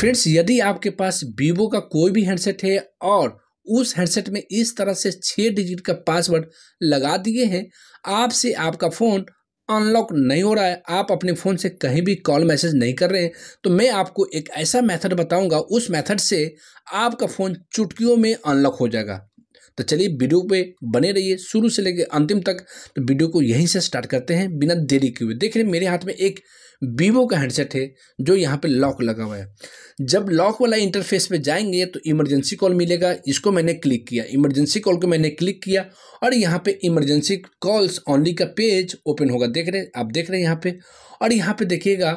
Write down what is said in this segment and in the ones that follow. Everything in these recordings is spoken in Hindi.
फ्रेंड्स यदि आपके पास वीवो का कोई भी हैंडसेट है और उस हैंडसेट में इस तरह से छः डिजिट का पासवर्ड लगा दिए हैं आपसे आपका फ़ोन अनलॉक नहीं हो रहा है आप अपने फ़ोन से कहीं भी कॉल मैसेज नहीं कर रहे हैं तो मैं आपको एक ऐसा मेथड बताऊंगा उस मेथड से आपका फ़ोन चुटकियों में अनलॉक हो जाएगा तो चलिए वीडियो पे बने रहिए शुरू से लेकर अंतिम तक तो वीडियो को यहीं से स्टार्ट करते हैं बिना देरी के हुए देख रहे मेरे हाथ में एक वीवो का हैंडसेट है जो यहाँ पे लॉक लगा हुआ है जब लॉक वाला इंटरफेस पे जाएंगे तो इमरजेंसी कॉल मिलेगा इसको मैंने क्लिक किया इमरजेंसी कॉल को मैंने क्लिक किया और यहाँ पे इमरजेंसी कॉल्स ओनली का पेज ओपन होगा देख रहे आप देख रहे हैं यहाँ पे और यहाँ पे देखिएगा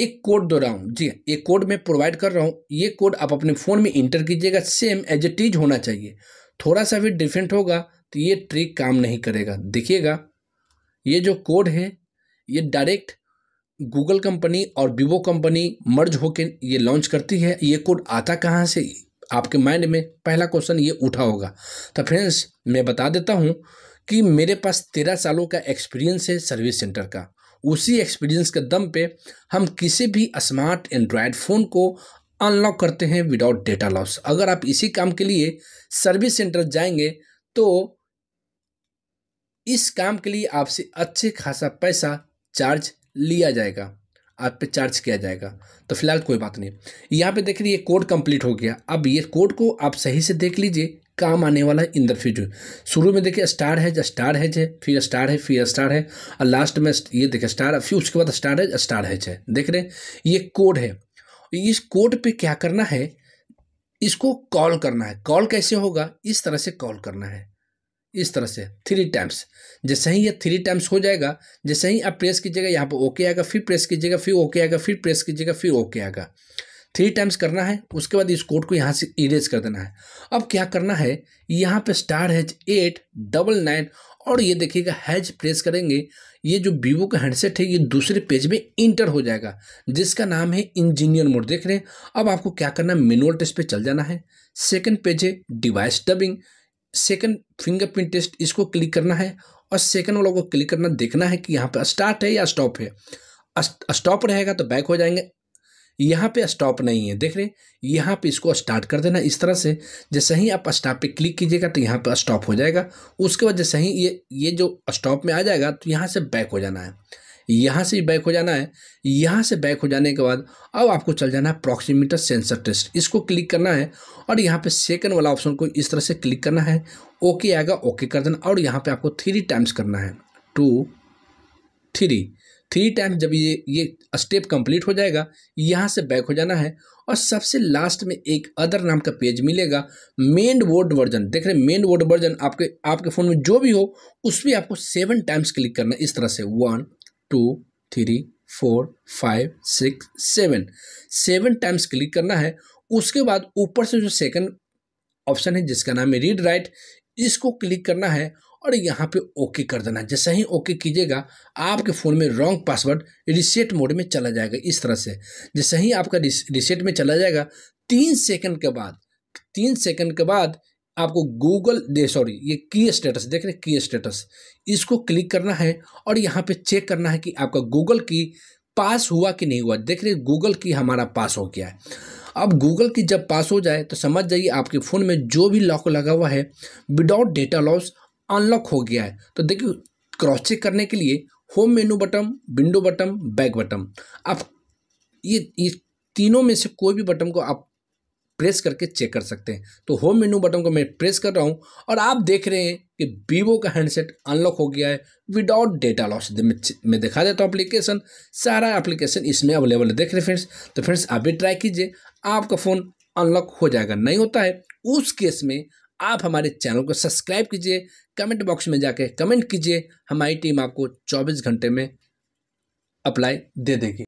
एक कोड दो रहा हूँ जी एक हाँ, कोड मैं प्रोवाइड कर रहा हूँ ये कोड आप अपने फ़ोन में इंटर कीजिएगा सेम एज ए टीज होना चाहिए थोड़ा सा भी डिफरेंट होगा तो ये ट्रिक काम नहीं करेगा देखिएगा ये जो कोड है ये डायरेक्ट गूगल कंपनी और वीवो कंपनी मर्ज होकर ये लॉन्च करती है ये कोड आता कहाँ से आपके माइंड में पहला क्वेश्चन ये उठा होगा तो फ्रेंड्स मैं बता देता हूँ कि मेरे पास तेरह सालों का एक्सपीरियंस है सर्विस सेंटर का उसी एक्सपीरियंस के दम पे हम किसी भी स्मार्ट एंड्रॉयड फ़ोन को अनलॉक करते हैं विदाउट डेटा लॉस अगर आप इसी काम के लिए सर्विस सेंटर जाएंगे तो इस काम के लिए आपसे अच्छे खासा पैसा चार्ज लिया जाएगा आप पे चार्ज किया जाएगा तो फिलहाल कोई बात नहीं यहाँ पे देख लीजिए कोड कंप्लीट हो गया अब ये कोड को आप सही से देख लीजिए काम आने वाला है इन द फ्यूचर शुरू में देखिए स्टार है स्टार है जे फिर स्टार है फिर स्टार है और लास्ट में ये देखिए स्टार फिर उसके बाद स्टार है स्टार है जे देख रहे हैं ये कोड है तो इस कोड पे क्या करना है इसको कॉल करना है कॉल कैसे होगा इस तरह से कॉल करना है इस तरह से थ्री टाइम्स जैसे ही ये थ्री टाइम्स हो जाएगा जैसे ही आप प्रेस कीजिएगा यहाँ पर ओके आएगा फिर प्रेस कीजिएगा फिर ओके आएगा फिर प्रेस कीजिएगा फिर ओके आएगा थ्री टाइम्स करना है उसके बाद इस कोड को यहाँ से इरेज कर देना है अब क्या करना है यहाँ पे स्टार है एट डबल नाइन और ये देखिएगा हैज प्रेस करेंगे ये जो वीवो का हैंडसेट है ये दूसरे पेज में इंटर हो जाएगा जिसका नाम है इंजीनियर मोड देख रहे हैं अब आपको क्या करना है मेनुअल टेस्ट पे चल जाना है सेकंड पेज है device dubbing second fingerprint test इसको क्लिक करना है और सेकंड वालों को क्लिक करना देखना है कि यहाँ पर स्टार्ट है या स्टॉप है स्टॉप रहेगा तो बैक हो जाएंगे यहाँ पे स्टॉप नहीं है देख रहे यहाँ पे इसको स्टार्ट कर देना इस तरह से जैसे ही आप स्टॉप पे क्लिक कीजिएगा तो यहाँ पे स्टॉप हो जाएगा उसके बाद जैसे ही ये ये जो स्टॉप में आ जाएगा तो यहाँ से बैक हो जाना है यहाँ से बैक हो जाना है यहाँ से बैक हो जाने के बाद अब आपको चल जाना है प्रॉक्सीमीटर सेंसर टेस्ट इसको क्लिक करना है और यहाँ पे सेकंड वाला ऑप्शन को इस तरह से क्लिक करना है ओके आएगा ओके कर देना और यहाँ पे आपको थ्री टाइम्स करना है टू थ्री थ्री टाइम जब ये ये स्टेप कंप्लीट हो जाएगा यहाँ से बैक हो जाना है और सबसे लास्ट में एक अदर नाम का पेज मिलेगा मेन वर्ड वर्जन देख रहे मेन वर्ड वर्जन आपके आपके फ़ोन में जो भी हो उस पर आपको सेवन टाइम्स क्लिक करना इस तरह से one two three four five six seven seven times click करना है उसके बाद ऊपर से जो सेकंड ऑप्शन है जिसका नाम है रीड राइट इसको क्लिक करना है और यहाँ पे ओके कर देना जैसे ही ओके कीजिएगा आपके फ़ोन में रॉन्ग पासवर्ड रिसेट मोड में चला जाएगा इस तरह से जैसे ही आपका रिसेट में चला जाएगा तीन सेकंड के बाद तीन सेकंड के बाद आपको गूगल दे सॉरी ये की स्टेटस देख रहे की स्टेटस इसको क्लिक करना है और यहाँ पर चेक करना है कि आपका गूगल की पास हुआ कि नहीं हुआ देख रहे गूगल की हमारा पास हो गया है अब गूगल की जब पास हो जाए तो समझ जाइए आपके फ़ोन में जो भी लॉक लगा हुआ है विदाउट डेटा लॉस अनलॉक हो गया है तो देखिए क्रॉस चेक करने के लिए home menu button window button back button आप ये इस तीनों में से कोई भी बटन को आप प्रेस करके चेक कर सकते हैं तो होम मेनू बटन को मैं प्रेस कर रहा हूँ और आप देख रहे हैं कि वीवो का हैंडसेट अनलॉक हो गया है विदाउट डेटा लॉस मैं दिखा देता हूँ एप्लीकेशन सारा एप्लीकेशन इसमें अवेलेबल है देख रहे फ्रेंड्स तो फ्रेंड्स आप भी ट्राई कीजिए आपका फ़ोन अनलॉक हो जाएगा नहीं होता है उस केस में आप हमारे चैनल को सब्सक्राइब कीजिए कमेंट बॉक्स में जाके कमेंट कीजिए हमारी टीम आपको 24 घंटे में अप्लाई दे देगी